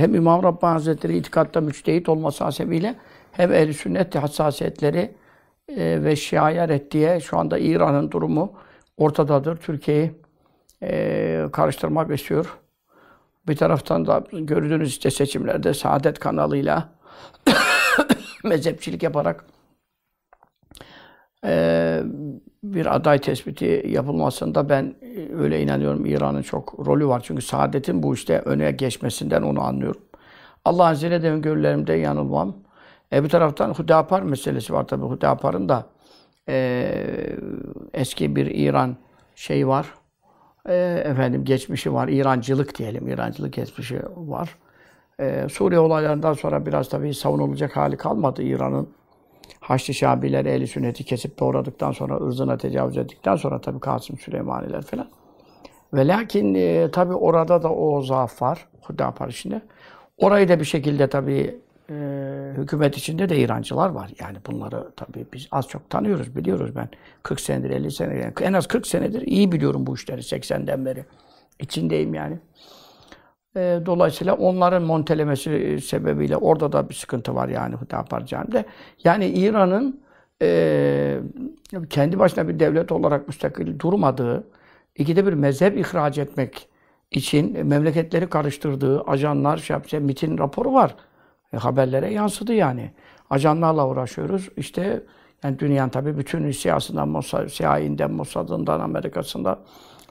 hem İmam Rabbani Hazretleri itikatta müçtehit olması hasebiyle hem ehl sünnet hassasiyetleri e, ve şiaya reddiye şu anda İran'ın durumu ortadadır. Türkiye'yi e, karıştırmak istiyor. Bir taraftan da gördüğünüz işte seçimlerde Saadet kanalıyla mezhepçilik yaparak e, bir aday tespiti yapılmasında ben e, öyle inanıyorum İran'ın çok rolü var. Çünkü Saadet'in bu işte öne geçmesinden onu anlıyorum. Allah'ın izniyle de öngörülerimde yanılmam. E bir taraftan Hudapar meselesi var tabii. Hudapar'ın da e, eski bir İran şeyi var. E, efendim geçmişi var. İrancılık diyelim. İrancılık geçmişi var. E, Suriye olaylarından sonra biraz tabii savunulacak hali kalmadı İran'ın Haçlı Şabiler ehli sünneti kesip doğradıktan sonra ırzına tecavüz ettikten sonra tabi Kasım Süleymaniler falan. Ve lakin e, tabi orada da o zaaf var Hüddapar içinde. Orayı da bir şekilde tabi e, hükümet içinde de İrancılar var. Yani bunları tabi biz az çok tanıyoruz, biliyoruz ben. 40 senedir, 50 senedir, yani en az 40 senedir iyi biliyorum bu işleri 80'den beri. İçindeyim yani. E, dolayısıyla onların montelemesi e, sebebiyle orada da bir sıkıntı var yani Hüdapar Camii'de. Yani İran'ın e, kendi başına bir devlet olarak müstakil durmadığı, ikide bir mezhep ihraç etmek için memleketleri karıştırdığı ajanlar, şapse, şey MIT'in raporu var. E, haberlere yansıdı yani. Ajanlarla uğraşıyoruz. İşte yani dünyanın tabii bütün siyasından, Mossad, CIA'den, Mossad'ından, Amerika'sından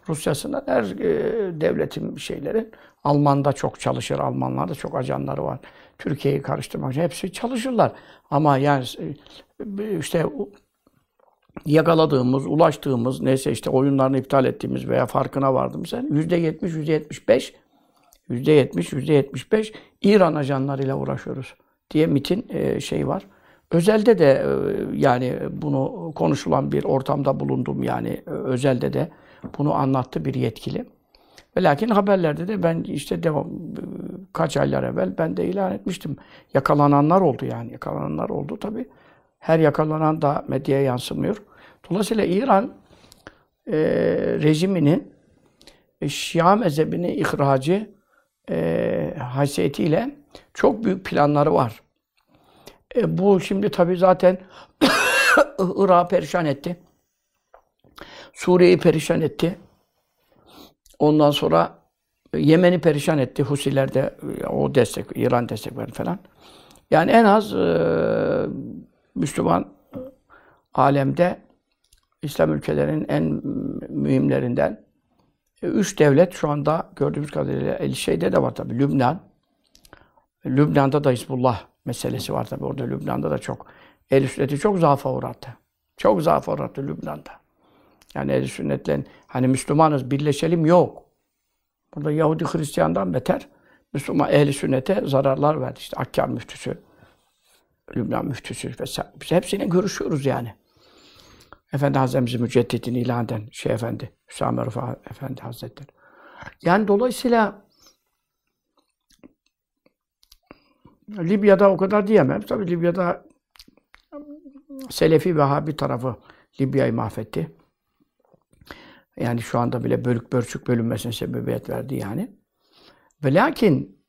Rusya'sından her e, devletin şeyleri. Alman'da çok çalışır. Almanlarda çok ajanları var. Türkiye'yi karıştırmak için hepsi çalışırlar. Ama yani e, işte yakaladığımız, ulaştığımız, neyse işte oyunlarını iptal ettiğimiz veya farkına vardığımız yüzde yetmiş, yüzde yetmiş beş, yüzde yetmiş, yüzde yetmiş beş İran ajanlarıyla uğraşıyoruz diye MIT'in şey var. Özelde de e, yani bunu konuşulan bir ortamda bulundum yani özelde de bunu anlattı bir yetkili. Ve lakin haberlerde de ben işte devam kaç aylar evvel ben de ilan etmiştim. Yakalananlar oldu yani. Yakalananlar oldu tabi. Her yakalanan da medyaya yansımıyor. Dolayısıyla İran e, rejimini e, Şia mezhebini ihracı e, haysiyetiyle çok büyük planları var. E, bu şimdi tabi zaten Irak'ı perişan etti. Suriye'yi perişan etti. Ondan sonra e, Yemen'i perişan etti. Husilerde e, o destek, İran destek verdi falan. Yani en az e, Müslüman e, alemde İslam ülkelerinin en mühimlerinden üç devlet şu anda gördüğümüz kadarıyla el şeyde de var tabi. Lübnan. Lübnan'da da Hizbullah meselesi var tabi. Orada Lübnan'da da çok el üsteti çok zaafa uğrattı. Çok zaafa uğrattı Lübnan'da. Yani ehl sünnetle hani Müslümanız birleşelim yok. Burada Yahudi Hristiyan'dan beter Müslüman ehli sünnete zararlar verdi. İşte Akkar müftüsü, Lübnan müftüsü vesaire. Biz hepsine görüşüyoruz yani. Efendi Hazretimizi müceddidin ilan eden şey efendi, Hüsame Rıfa Efendi Hazretleri. Yani dolayısıyla Libya'da o kadar diyemem. Tabii Libya'da Selefi Vehhabi tarafı Libya'yı mahvetti. Yani şu anda bile bölük bölçük bölünmesine sebebiyet verdi yani. Ve lakin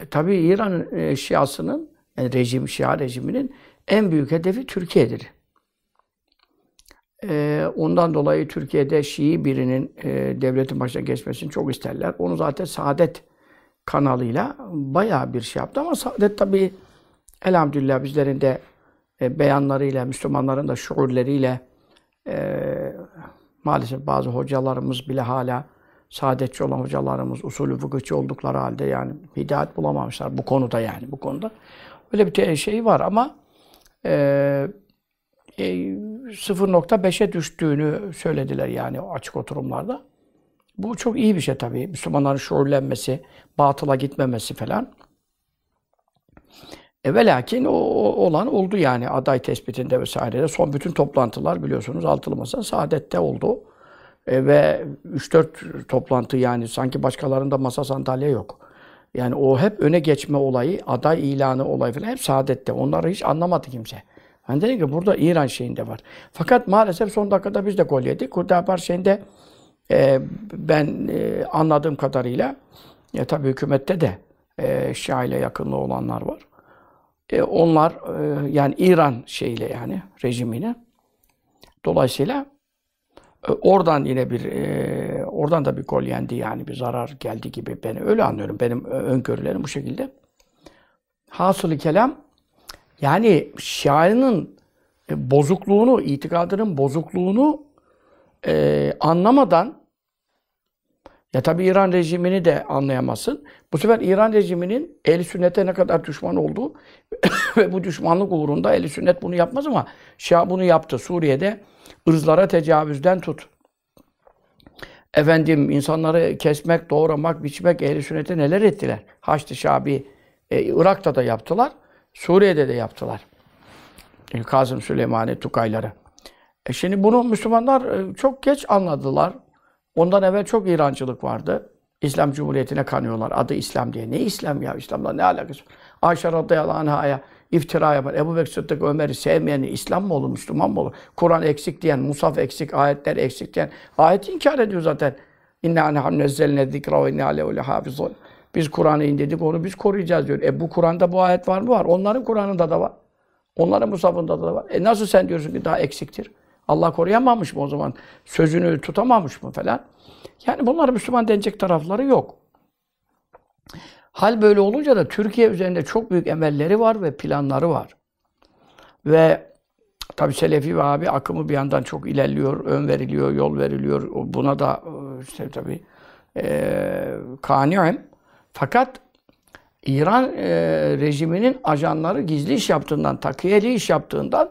e, tabi İran e, Şiasının, yani e, rejim, Şia rejiminin en büyük hedefi Türkiye'dir. E, ondan dolayı Türkiye'de Şii birinin e, devletin başına geçmesini çok isterler. Onu zaten Saadet kanalıyla bayağı bir şey yaptı ama Saadet tabi elhamdülillah bizlerin de e, beyanlarıyla, Müslümanların da şuurleriyle e, Maalesef bazı hocalarımız bile hala saadetçi olan hocalarımız usulü fıkıhçı oldukları halde yani hidayet bulamamışlar bu konuda yani bu konuda. Öyle bir şey var ama e, e, 0.5'e düştüğünü söylediler yani açık oturumlarda. Bu çok iyi bir şey tabii. Müslümanların şuurlenmesi, batıla gitmemesi falan. E ve lakin o, o olan oldu yani aday tespitinde vesairede. Son bütün toplantılar biliyorsunuz altılı masa saadette oldu. E ve 3-4 toplantı yani sanki başkalarında masa sandalye yok. Yani o hep öne geçme olayı, aday ilanı olayı falan hep saadette. Onları hiç anlamadı kimse. Ben yani dedim ki burada İran şeyinde var. Fakat maalesef son dakikada biz de gol yedik. Hudapar şeyinde e, ben e, anladığım kadarıyla ya e, tabii hükümette de e, Şia ile yakınlığı olanlar var. E, onlar e, yani İran şeyle yani rejimine. Dolayısıyla e, oradan yine bir e, oradan da bir gol yendi yani bir zarar geldi gibi ben öyle anlıyorum. Benim e, öngörülerim bu şekilde. Hasılı kelam yani Şia'nın e, bozukluğunu, itikadının bozukluğunu e, anlamadan ya tabi İran rejimini de anlayamazsın. Bu sefer İran rejiminin eli sünnete ne kadar düşman olduğu ve bu düşmanlık uğrunda eli sünnet bunu yapmaz ama Şia bunu yaptı. Suriye'de ırzlara tecavüzden tut. Efendim insanları kesmek, doğramak, biçmek ehli sünnete neler ettiler? Haçlı Şabi, e, Irak'ta da yaptılar, Suriye'de de yaptılar. E, Kazım Süleymani Tukayları. E şimdi bunu Müslümanlar e, çok geç anladılar. Ondan evvel çok İrancılık vardı. İslam Cumhuriyeti'ne kanıyorlar. Adı İslam diye. Ne İslam ya? İslam'la ne alakası var? Ayşe radıyallahu anhaya iftira yapan, Ebu Bekir Sıddık Ömer'i sevmeyeni İslam mı olur, Müslüman mı olur? Kur'an eksik diyen, Musaf eksik, ayetler eksik diyen. Ayeti inkar ediyor zaten. İnna anham nezzelne zikra ve inna aleyhule hafizun. Biz Kur'an'ı indirdik, onu biz koruyacağız diyor. E bu Kur'an'da bu ayet var mı? Var. Onların Kur'an'ında da var. Onların Musaf'ında da var. E nasıl sen diyorsun ki daha eksiktir? Allah koruyamamış mı o zaman? Sözünü tutamamış mı falan? Yani bunları Müslüman denecek tarafları yok. Hal böyle olunca da Türkiye üzerinde çok büyük emelleri var ve planları var. Ve tabi Selefi ve abi akımı bir yandan çok ilerliyor, ön veriliyor, yol veriliyor. Buna da işte tabi e, kani'im. Fakat İran e, rejiminin ajanları gizli iş yaptığından, takiyeli iş yaptığından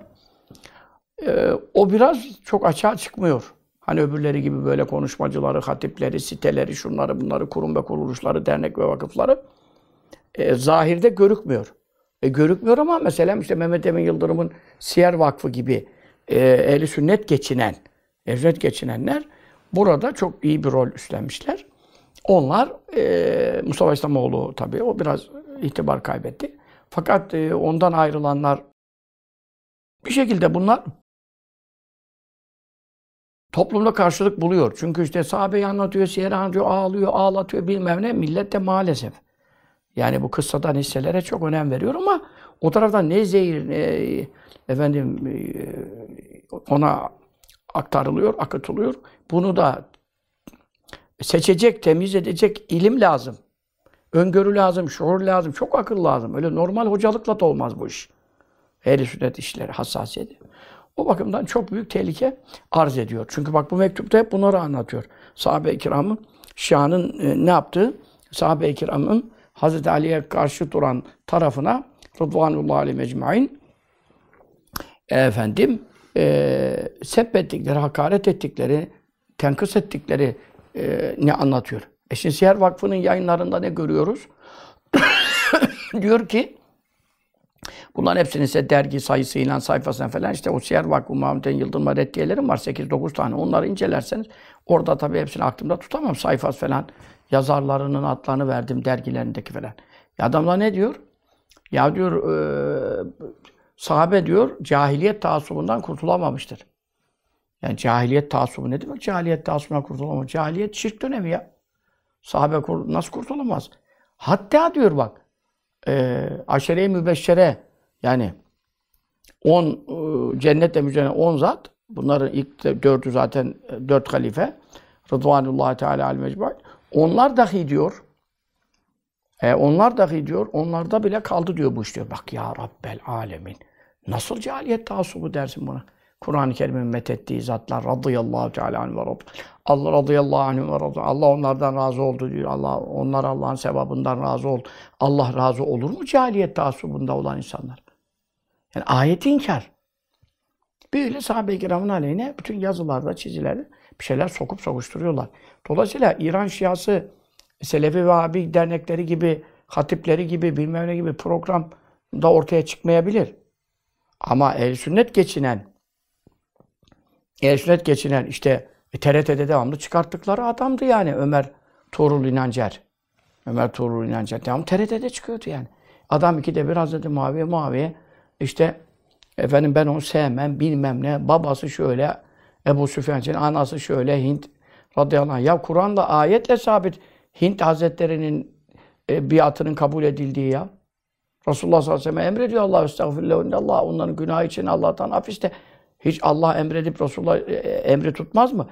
e, o biraz çok açığa çıkmıyor. Hani öbürleri gibi böyle konuşmacıları, hatipleri, siteleri, şunları bunları, kurum ve kuruluşları, dernek ve vakıfları e, zahirde görükmüyor. E, görükmüyor ama mesela işte Mehmet Emin Yıldırım'ın Siyer Vakfı gibi e, ehli sünnet geçinen, evret geçinenler burada çok iyi bir rol üstlenmişler. Onlar e, Mustafa İslamoğlu tabii o biraz itibar kaybetti. Fakat e, ondan ayrılanlar bir şekilde bunlar toplumda karşılık buluyor. Çünkü işte sahabeyi anlatıyor, siyeri anlatıyor, ağlıyor, ağlatıyor bilmem ne. Millet de maalesef. Yani bu kıssadan hisselere çok önem veriyor ama o taraftan ne zehir, ne, efendim e, ona aktarılıyor, akıtılıyor. Bunu da seçecek, temiz edecek ilim lazım. Öngörü lazım, şuur lazım, çok akıl lazım. Öyle normal hocalıkla da olmaz bu iş. Ehli sünnet işleri, hassasiyeti. O bakımdan çok büyük tehlike arz ediyor. Çünkü bak bu mektupta hep bunları anlatıyor. Sahabe-i kiramın şahının e, ne yaptığı? Sahabe-i kiramın Hz. Ali'ye karşı duran tarafına Rıdvanullah Ali Mecmain efendim e, sebbettikleri, hakaret ettikleri, tenkıs ettikleri e, ne anlatıyor. E şimdi Siyer Vakfı'nın yayınlarında ne görüyoruz? diyor ki Bunların hepsinin ise dergi sayısıyla, sayfasına falan işte o Siyer Vakfı Muhammeden Yıldırım'a reddiyelerim var 8-9 tane. Onları incelerseniz orada tabii hepsini aklımda tutamam. sayfas falan yazarlarının adlarını verdim dergilerindeki falan. Ya adamlar ne diyor? Ya diyor e, sahabe diyor cahiliyet taassubundan kurtulamamıştır. Yani cahiliyet taassubu ne demek? Cahiliyet taassubundan kurtulamaz. Cahiliyet şirk dönemi ya. Sahabe nasıl kurtulamaz? Hatta diyor bak e, aşere-i mübeşşere yani 10 e, cennetle müjdelenen 10 zat bunların ilk dördü zaten e, dört halife Rıdvanullah Teala al mecmuat onlar dahi diyor e, onlar dahi diyor onlarda bile kaldı diyor bu iş diyor. Bak ya Rabbel alemin nasıl cehaliyet taassubu dersin buna. Kur'an-ı Kerim'in methettiği zatlar radıyallahu teala anhu ve radıyallahu Allah radıyallahu anhu ve radıyallahu Allah onlardan razı oldu diyor. Allah onlar Allah'ın sevabından razı oldu. Allah razı olur mu cahiliyet taassubunda olan insanlar? Yani ayeti inkar. Böyle sahabe-i kiramın aleyhine bütün yazılarda, çizilerde bir şeyler sokup sokuşturuyorlar. Dolayısıyla İran Şiası, Selefi ve Abi dernekleri gibi, hatipleri gibi, bilmem ne gibi program da ortaya çıkmayabilir. Ama el sünnet geçinen ehl geçinen işte e, TRT'de devamlı çıkarttıkları adamdı yani Ömer Tuğrul İnancer. Ömer Tuğrul İnancer devamlı TRT'de çıkıyordu yani. Adam iki de bir Hazreti Muaviye Muaviye işte efendim ben onu sevmem bilmem ne babası şöyle Ebu için anası şöyle Hint radıyallahu anh. Ya Kur'an'la ayetle sabit Hint Hazretleri'nin e, biatının kabul edildiği ya. Resulullah sallallahu aleyhi ve sellem emrediyor Allah estağfirullah Allah onların günah için Allah'tan hapiste. Hiç Allah emredip Resulullah e, e, emri tutmaz mı?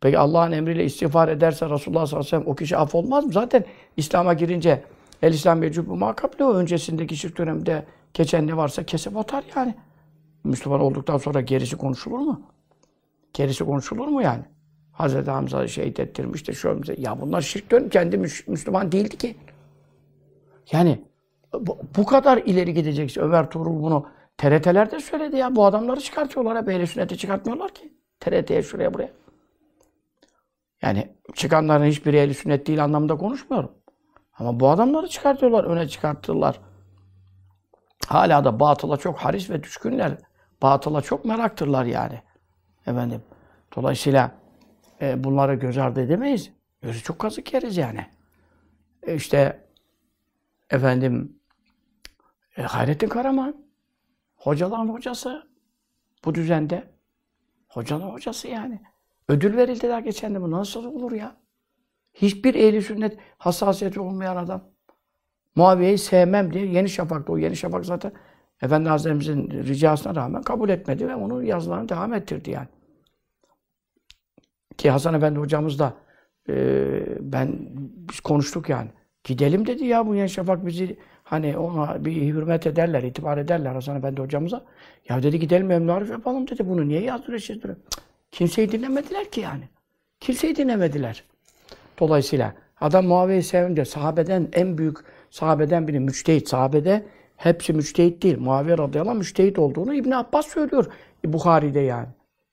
Peki Allah'ın emriyle istiğfar ederse Resulullah sallallahu aleyhi ve sellem o kişi af olmaz mı? Zaten İslam'a girince el İslam yecubu makaplı o öncesindeki şirk döneminde geçen ne varsa kesip atar yani. Müslüman olduktan sonra gerisi konuşulur mu? Gerisi konuşulur mu yani? Hazreti Hamza'yı şehit ettirmiş de şu ya bunlar şirk dönüm kendi Müslüman değildi ki. Yani bu, bu kadar ileri gideceksin. Ömer Tuğrul bunu TRT'lerde söyledi ya. Bu adamları çıkartıyorlar hep. ehl sünneti çıkartmıyorlar ki. TRT'ye şuraya buraya. Yani çıkanların hiçbiri ehl sünnet değil anlamda konuşmuyorum. Ama bu adamları çıkartıyorlar, öne çıkarttılar. Hala da batıla çok haris ve düşkünler. Batıla çok meraktırlar yani. Efendim. Dolayısıyla e, bunları göz ardı edemeyiz. Gözü çok kazık yeriz yani. E işte efendim e, Hayrettin Karaman Hocaların hocası bu düzende. Hocaların hocası yani. Ödül verildi daha geçen de bu nasıl olur ya? Hiçbir ehli sünnet hassasiyeti olmayan adam. Muaviye'yi sevmem diye Yeni Şafak'ta o Yeni Şafak zaten Efendi Hazretimizin ricasına rağmen kabul etmedi ve onun yazılarını devam ettirdi yani. Ki Hasan Efendi hocamız da e, ben biz konuştuk yani. Gidelim dedi ya bu Yeni Şafak bizi Hani ona bir hürmet ederler, itibar ederler Hasan Efendi hocamıza. Ya dedi gidelim Memnu yapalım dedi. Bunu niye yazdırıyor, çizdiriyor? Kimseyi dinlemediler ki yani. Kimseyi dinlemediler. Dolayısıyla adam Muaviye'yi sevince sahabeden en büyük sahabeden biri müçtehit. Sahabede hepsi müçtehit değil. Muaviye radıyallahu anh müçtehit olduğunu İbn Abbas söylüyor. Bukhari'de yani.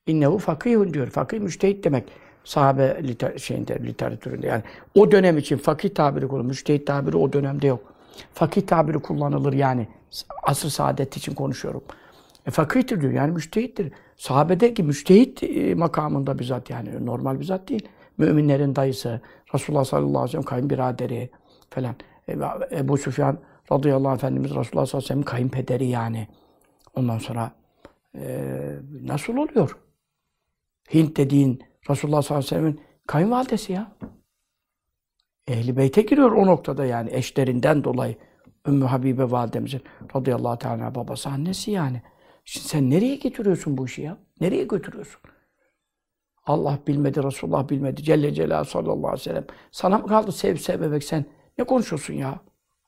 İnnehu fakihun diyor. Fakih müçtehit demek sahabe liter şeyinde, literatüründe. Yani o dönem için fakih tabiri kurulmuş, müçtehit tabiri o dönemde yok. Fakih tabiri kullanılır yani. Asr saadet için konuşuyorum. E, fakihtir diyor yani müştehittir. Sahabedeki müştehit e, makamında bir zat yani normal bir zat değil. Müminlerin dayısı, Resulullah sallallahu aleyhi ve sellem kayınbiraderi falan. E, Ebu Süfyan radıyallahu Efendimiz Resulullah sallallahu aleyhi ve sellem kayınpederi yani. Ondan sonra e, nasıl oluyor? Hint dediğin Resulullah sallallahu aleyhi ve sellem'in kayınvalidesi ya ehli beyte giriyor o noktada yani eşlerinden dolayı. Ümmü Habibe validemizin radıyallahu teala babası annesi yani. Şimdi sen nereye getiriyorsun bu işi ya? Nereye götürüyorsun? Allah bilmedi, Resulullah bilmedi. Celle Celal sallallahu aleyhi ve sellem. Sana mı kaldı sev sevmemek sen? Ne konuşuyorsun ya?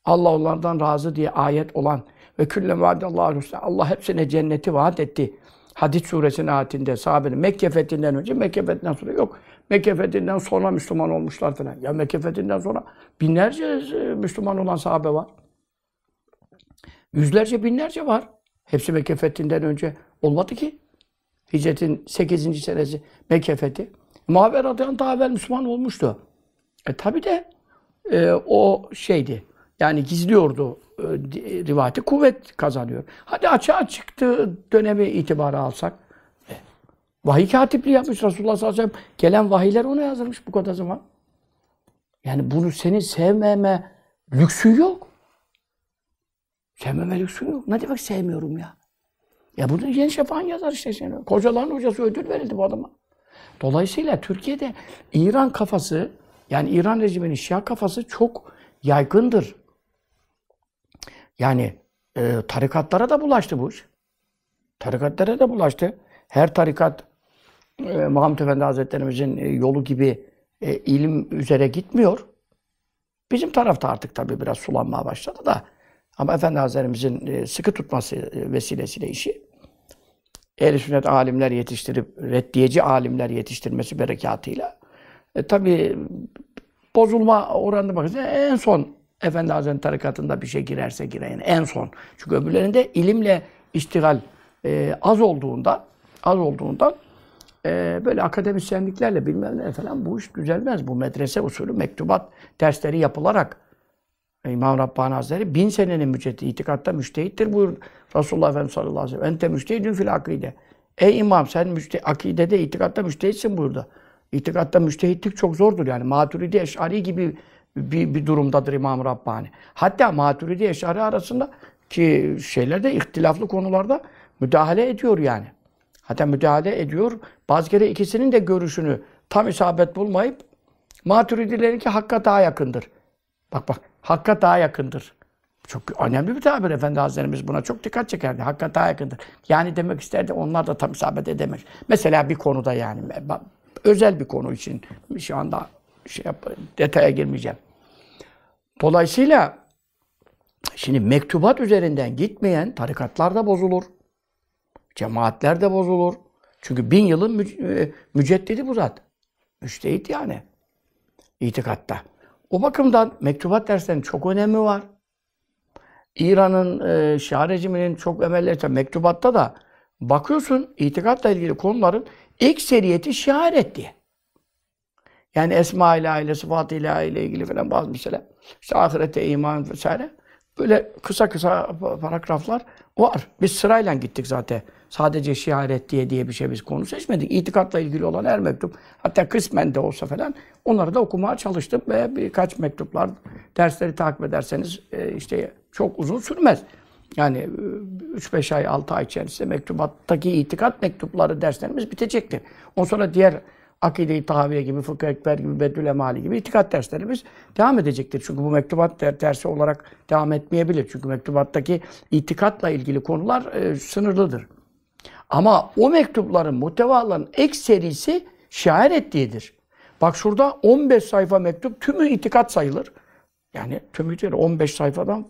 Allah onlardan razı diye ayet olan ve külle vaadallahu husna. Allah hepsine cenneti vaat etti. Hadis suresinin ayetinde sahabenin Mekke fethinden önce Mekke fethinden sonra yok. Mekke fethinden sonra Müslüman olmuşlar falan. Ya Mekke fethinden sonra binlerce e, Müslüman olan sahabe var. Yüzlerce, binlerce var. Hepsi Mekke fethinden önce olmadı ki. Hicretin 8. senesi Mekke fethi. Muhaber Adıyan daha evvel Müslüman olmuştu. E tabi de e, o şeydi. Yani gizliyordu e, rivayeti. Kuvvet kazanıyor. Hadi açığa çıktı dönemi itibarı alsak. Vahiy katipliği yapmış Resulullah sallallahu aleyhi ve sellem. Gelen vahiyler ona yazılmış bu kadar zaman. Yani bunu seni sevmeme lüksün yok. Sevmeme lüksün yok. Ne demek sevmiyorum ya? Ya bunu yeni şefan yazar işte seni. Kocaların hocası ödül verildi bu adama. Dolayısıyla Türkiye'de İran kafası, yani İran rejiminin Şia kafası çok yaygındır. Yani e, tarikatlara da bulaştı bu iş. Tarikatlara da bulaştı. Her tarikat e, Muhammed Efendi Hazretlerimizin e, yolu gibi e, ilim üzere gitmiyor. Bizim tarafta artık tabii biraz sulanmaya başladı da ama Efendi Hazretlerimizin e, sıkı tutması e, vesilesiyle işi ehl sünnet alimler yetiştirip reddiyeci alimler yetiştirmesi berekatıyla e, tabii bozulma oranına bakınca e, en son Efendi Hazretleri tarikatında bir şey girerse gireyin en son. Çünkü öbürlerinde ilimle iştigal e, az olduğunda az olduğundan e, böyle akademisyenliklerle bilmem ne falan bu iş düzelmez. Bu medrese usulü mektubat dersleri yapılarak e, İmam Rabbani Hazretleri bin senenin müceddi, itikatta müştehittir buyur Resulullah Efendimiz sallallahu aleyhi ve sellem. Ente müştehidün fil akide. Ey imam sen müşte akidede, itikatta müştehitsin buyurdu. İtikatta müştehitlik çok zordur yani. Maturidi Eş'ari gibi bir, bir durumdadır İmam Rabbani. Hatta Maturidi Eş'ari arasında ki şeylerde, ihtilaflı konularda müdahale ediyor yani. Hatta müdahale ediyor. Bazı kere ikisinin de görüşünü tam isabet bulmayıp Maturidilerinki hakka daha yakındır. Bak bak, hakka daha yakındır. Çok önemli bir tabir Efendi Hazretlerimiz buna çok dikkat çekerdi. Hakka daha yakındır. Yani demek isterdi onlar da tam isabet edemez. Mesela bir konuda yani özel bir konu için şu anda şey yap, detaya girmeyeceğim. Dolayısıyla şimdi mektubat üzerinden gitmeyen tarikatlar da bozulur. Cemaatler de bozulur. Çünkü bin yılın müc- e, müceddidi bu zat. Müştehit yani. İtikatta. O bakımdan mektubat derslerinin çok önemi var. İran'ın e, Şah rejiminin çok emelleri mektubatta da bakıyorsun itikatla ilgili konuların ilk seriyeti şiaret etti. Yani esma ile aile, sıfat ile aile ilgili falan bazı mesele. İşte ahirete iman vesaire. Böyle kısa kısa paragraflar var. Biz sırayla gittik zaten sadece şiharet diye diye bir şey biz konu seçmedik. İtikatla ilgili olan her mektup, hatta kısmen de olsa falan onları da okumaya çalıştım ve birkaç mektuplar, dersleri takip ederseniz e, işte çok uzun sürmez. Yani 3-5 e, ay, 6 ay içerisinde mektubattaki itikat mektupları derslerimiz bitecektir. Ondan sonra diğer akide-i tahaviye gibi, fıkıh ekber gibi, bedül emali gibi itikat derslerimiz devam edecektir. Çünkü bu mektubat dersi olarak devam etmeyebilir. Çünkü mektubattaki itikatla ilgili konular e, sınırlıdır. Ama o mektupların, muhtevaların ekserisi şair ettiğidir. Bak şurada 15 sayfa mektup tümü itikat sayılır. Yani tümü 15 sayfadan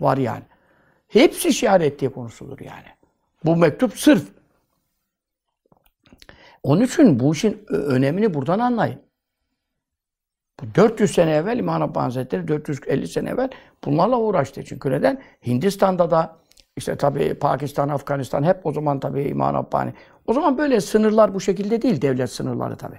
var yani. Hepsi şiar ettiği konusudur yani. Bu mektup sırf. Onun için bu işin önemini buradan anlayın. 400 sene evvel İmam Rabbani Hazretleri 450 sene evvel bunlarla uğraştı. Çünkü neden? Hindistan'da da işte tabii Pakistan, Afganistan hep o zaman tabii İman Abbani. O zaman böyle sınırlar bu şekilde değil devlet sınırları tabii.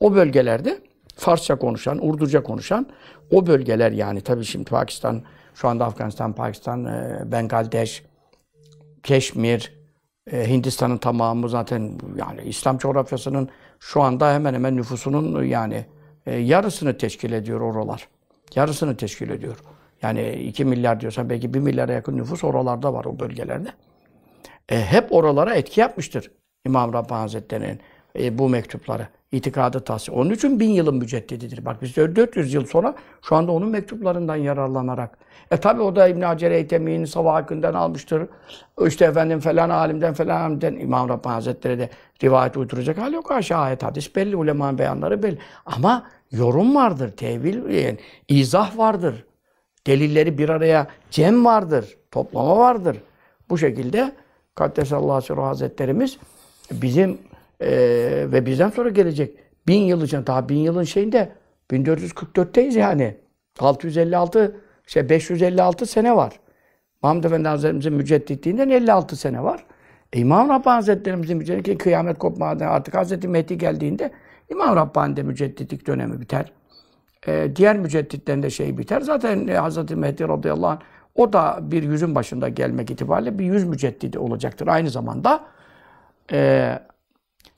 O bölgelerde Farsça konuşan, Urduca konuşan o bölgeler yani tabii şimdi Pakistan, şu anda Afganistan, Pakistan, e, Bengaldeş, Keşmir, e, Hindistan'ın tamamı zaten yani İslam coğrafyasının şu anda hemen hemen nüfusunun yani e, yarısını teşkil ediyor oralar. Yarısını teşkil ediyor. Yani 2 milyar diyorsan belki 1 milyara yakın nüfus oralarda var o bölgelerde. E, hep oralara etki yapmıştır İmam Rabbani Hazretleri'nin e, bu mektupları. itikadı tahsil. Onun için bin yılın müceddididir. Bak biz 400 yıl sonra şu anda onun mektuplarından yararlanarak. E tabi o da İbn-i Hacer Eytemi'nin sabah hakkından almıştır. İşte efendim falan alimden falan alimden İmam Rabbani Hazretleri de rivayet uyduracak hali yok. Aşağı ayet hadis belli, ulemanın beyanları belli. Ama yorum vardır, tevil, yani izah vardır delilleri bir araya cem vardır, toplama vardır. Bu şekilde Kaddesallahu Sirru Hazretlerimiz bizim e, ve bizden sonra gelecek bin yıl için, daha bin yılın şeyinde 1444'teyiz yani. 656, şey 556 sene var. Mahmud Efendi Hazretlerimizin mücedditliğinden 56 sene var. E, İmam Rabbani Hazretlerimizin mücedditliği kıyamet kopmadan artık Hazreti Mehdi geldiğinde İmam Rabbani'de mücedditlik dönemi biter. E, diğer mücedditlerin de şeyi biter. Zaten e, Hz. Mehdi radıyallahu anh o da bir yüzün başında gelmek itibariyle bir yüz müceddidi olacaktır. Aynı zamanda e,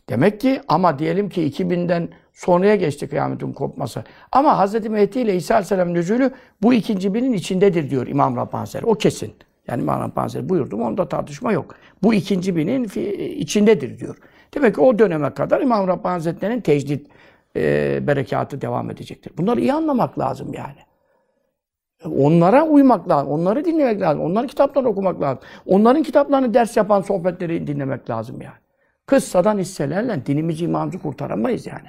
demek ki ama diyelim ki 2000'den sonraya geçti kıyametin kopması. Ama Hz. Mehdi ile İsa Aleyhisselam nüzülü bu ikinci binin içindedir diyor İmam Rabbani O kesin. Yani İmam Rabbani buyurdum onda tartışma yok. Bu ikinci binin içindedir diyor. Demek ki o döneme kadar İmam Rabbani Hazretleri'nin tecdit e, berekatı devam edecektir. Bunları iyi anlamak lazım yani. Onlara uymak lazım, onları dinlemek lazım, onların kitaplarını okumak lazım. Onların kitaplarını ders yapan sohbetleri dinlemek lazım yani. Kıssadan hisselerle dinimizi, imanımızı kurtaramayız yani.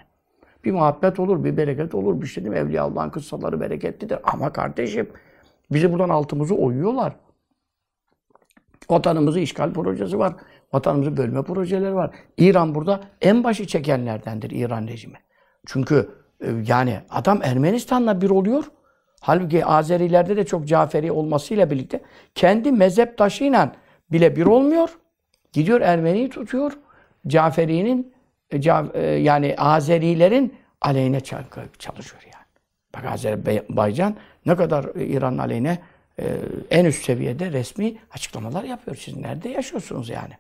Bir muhabbet olur, bir bereket olur. Bir şey değil mi? Evliya Allah'ın kıssaları bereketlidir. Ama kardeşim, bizi buradan altımızı oyuyorlar. Vatanımızı işgal projesi var. Vatanımızı bölme projeleri var. İran burada en başı çekenlerdendir İran rejimi. Çünkü e, yani adam Ermenistan'la bir oluyor. Halbuki Azerilerde de çok Caferi olmasıyla birlikte kendi mezhep taşıyla bile bir olmuyor. Gidiyor Ermeni'yi tutuyor. Caferi'nin e, e, yani Azerilerin aleyhine çalışıyor yani. Bak Azerbaycan ne kadar İran aleyhine en üst seviyede resmi açıklamalar yapıyor. Siz nerede yaşıyorsunuz yani?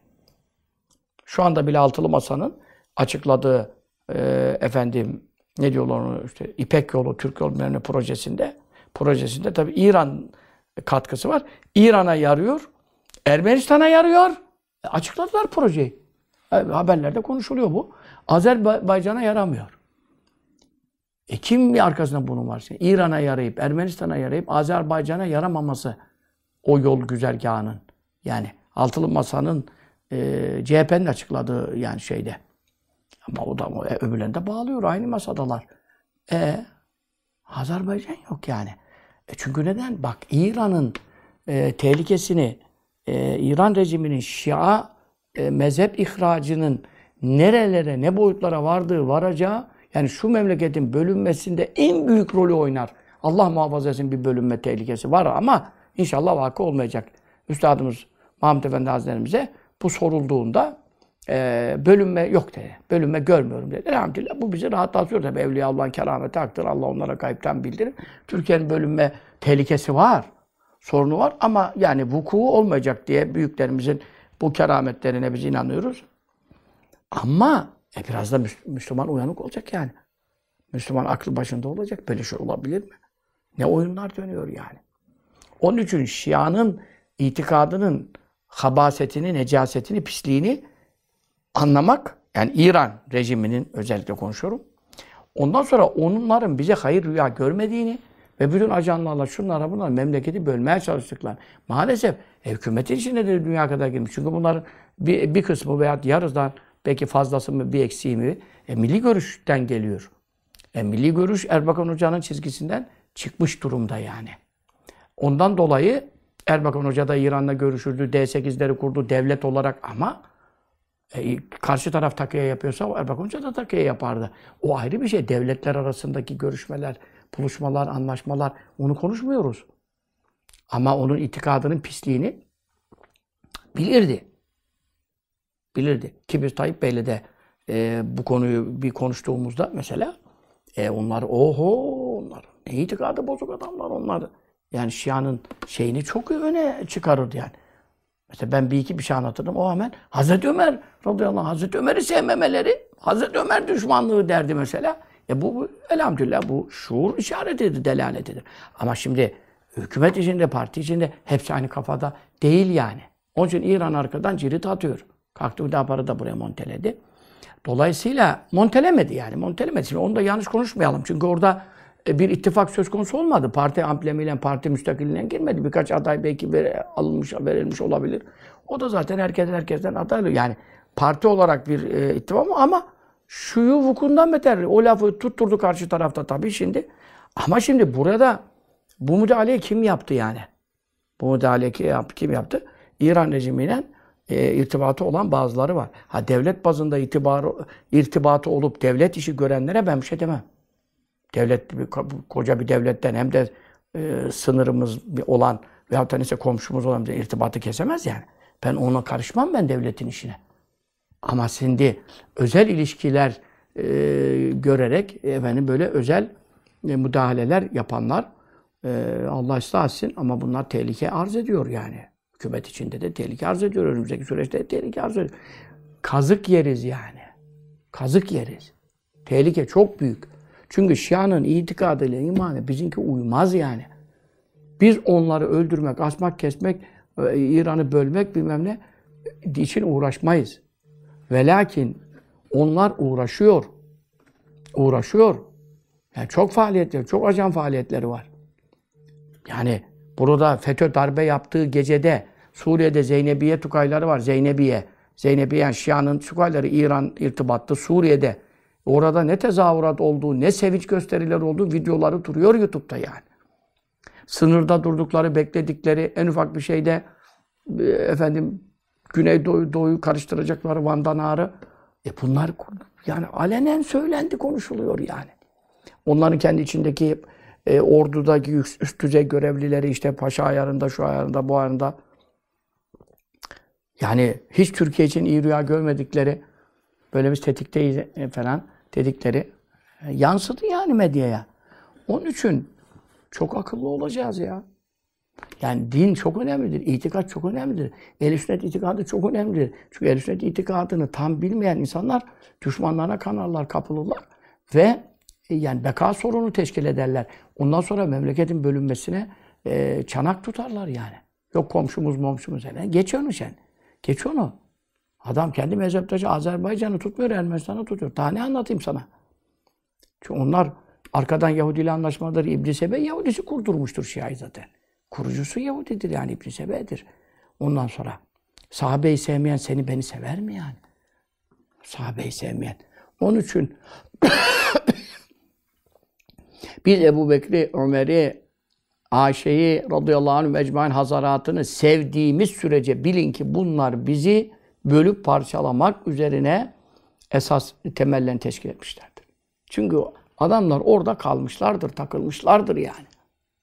Şu anda bile Altılı Masa'nın açıkladığı ee, efendim ne diyorlar onu işte İpek yolu, Türk yolu bilmem projesinde projesinde tabi İran katkısı var. İran'a yarıyor. Ermenistan'a yarıyor. E, açıkladılar projeyi. E, haberlerde konuşuluyor bu. Azerbaycan'a yaramıyor. E kim arkasında bunun var? İran'a yarayıp, Ermenistan'a yarayıp, Azerbaycan'a yaramaması o yol güzergahının. Yani altılı masanın e, CHP'nin açıkladığı yani şeyde ama o da e, öbürlerini de bağlıyor. Aynı masadalar. E Azerbaycan yok yani. E çünkü neden? Bak İran'ın e, tehlikesini, e, İran rejiminin Şia e, mezhep ihracının nerelere, ne boyutlara vardığı, varacağı yani şu memleketin bölünmesinde en büyük rolü oynar. Allah muhafaza etsin bir bölünme tehlikesi var ama inşallah vakı olmayacak. Üstadımız Mahmut Efendi Hazretlerimize bu sorulduğunda e, bölünme yok dedi. Bölünme görmüyorum dedi. Elhamdülillah bu bizi rahatlatıyor tabi. Evliya Allah'ın kerameti haktır. Allah onlara kayıptan bildirir. Türkiye'nin bölünme tehlikesi var. Sorunu var ama yani vuku olmayacak diye büyüklerimizin bu kerametlerine biz inanıyoruz. Ama e biraz da Müslüman uyanık olacak yani. Müslüman aklı başında olacak. Böyle şey olabilir mi? Ne oyunlar dönüyor yani. Onun için Şia'nın itikadının habasetini, necasetini, pisliğini anlamak, yani İran rejiminin özellikle konuşuyorum. Ondan sonra onların bize hayır rüya görmediğini ve bütün ajanlarla şunlara bunlar memleketi bölmeye çalıştıklar. Maalesef hükümetin içinde de dünya kadar girmiş. Çünkü bunların bir, bir kısmı veya yarısından belki fazlası mı bir eksiği mi e, milli görüşten geliyor. E, milli görüş Erbakan Hoca'nın çizgisinden çıkmış durumda yani. Ondan dolayı Erbakan Hoca da İran'la görüşürdü, D8'leri kurdu devlet olarak ama e, karşı taraf takıya yapıyorsa Erbakan Hoca da takıya yapardı. O ayrı bir şey. Devletler arasındaki görüşmeler, buluşmalar, anlaşmalar onu konuşmuyoruz. Ama onun itikadının pisliğini bilirdi. Bilirdi. Kibir Tayyip Bey'le de e, bu konuyu bir konuştuğumuzda mesela e, onlar oho onlar ne itikadı bozuk adamlar onlar. Yani Şia'nın şeyini çok öne çıkarır yani. Mesela ben bir iki bir şey anlatırdım. O hemen Hazreti Ömer radıyallahu anh, Hazreti Ömer'i sevmemeleri, Hazreti Ömer düşmanlığı derdi mesela. E bu, bu elhamdülillah bu şuur işaretidir, delaletidir. Ama şimdi hükümet içinde, parti içinde hepsi aynı kafada değil yani. Onun için İran arkadan cirit atıyor. Kalktı bir daha para da buraya monteledi. Dolayısıyla montelemedi yani, montelemedi. Şimdi onu da yanlış konuşmayalım. Çünkü orada e, bir ittifak söz konusu olmadı. Parti amblemiyle, parti müstakilinden girmedi. Birkaç aday belki vere, alınmış, verilmiş olabilir. O da zaten herkes herkesten adaylı. Yani parti olarak bir e, ittifak mı ama şuyu vukundan beter. O lafı tutturdu karşı tarafta tabii şimdi. Ama şimdi burada bu müdahaleyi kim yaptı yani? Bu müdahaleyi kim yaptı? İran rejimiyle e, irtibatı olan bazıları var. Ha devlet bazında itibarı, irtibatı olup devlet işi görenlere ben bir şey demem devlet bir, koca bir devletten hem de e, sınırımız olan veyahut da neyse komşumuz olan bir irtibatı kesemez yani. Ben ona karışmam ben devletin işine. Ama şimdi özel ilişkiler e, görerek efendim böyle özel e, müdahaleler yapanlar e, Allah ıslah etsin ama bunlar tehlike arz ediyor yani. Hükümet içinde de tehlike arz ediyor. Önümüzdeki süreçte de tehlike arz ediyor. Kazık yeriz yani. Kazık yeriz. Tehlike çok büyük. Çünkü Şia'nın itikadıyla imanı bizimki uymaz yani. Biz onları öldürmek, asmak, kesmek, e, İran'ı bölmek bilmem ne için uğraşmayız. Ve lakin onlar uğraşıyor. Uğraşıyor. Yani çok faaliyetleri, çok ajan faaliyetleri var. Yani burada FETÖ darbe yaptığı gecede Suriye'de Zeynebiye tukayları var. Zeynebiye. Zeynebiye yani Şia'nın tukayları İran irtibatlı Suriye'de Orada ne tezahürat olduğu, ne sevinç gösterileri olduğu videoları duruyor YouTube'da yani. Sınırda durdukları, bekledikleri en ufak bir şeyde e, efendim Güneydoğu Doğu'yu karıştıracakları Van'dan ağrı. E bunlar yani alenen söylendi konuşuluyor yani. Onların kendi içindeki e, ordudaki üst düzey görevlileri işte paşa ayarında, şu ayarında, bu ayarında yani hiç Türkiye için iyi rüya görmedikleri böyle bir tetikteyiz e, falan dedikleri e, yansıdı yani medyaya. Onun için çok akıllı olacağız ya. Yani din çok önemlidir, itikat çok önemlidir. Ehl-i sünnet itikadı çok önemlidir. Çünkü ehl-i sünnet itikadını tam bilmeyen insanlar düşmanlarına kanarlar, kapılırlar ve e, yani beka sorunu teşkil ederler. Ondan sonra memleketin bölünmesine e, çanak tutarlar yani. Yok komşumuz momşumuz hemen. Geç onu sen. Geç onu. Adam kendi mezheptaşı Azerbaycan'ı tutmuyor, Ermenistan'ı tutuyor. Daha ne anlatayım sana? Çünkü onlar arkadan Yahudi ile anlaşmaları İbn Sebe Yahudisi kurdurmuştur Şia'yı zaten. Kurucusu Yahudidir yani İbn Sebe'dir. Ondan sonra sahabeyi sevmeyen seni beni sever mi yani? Sahabeyi sevmeyen. Onun için biz Ebu Bekri, Ömer'i, Ayşe'yi radıyallahu anh mecmain hazaratını sevdiğimiz sürece bilin ki bunlar bizi bölüp parçalamak üzerine esas temellen teşkil etmişlerdir. Çünkü adamlar orada kalmışlardır, takılmışlardır yani.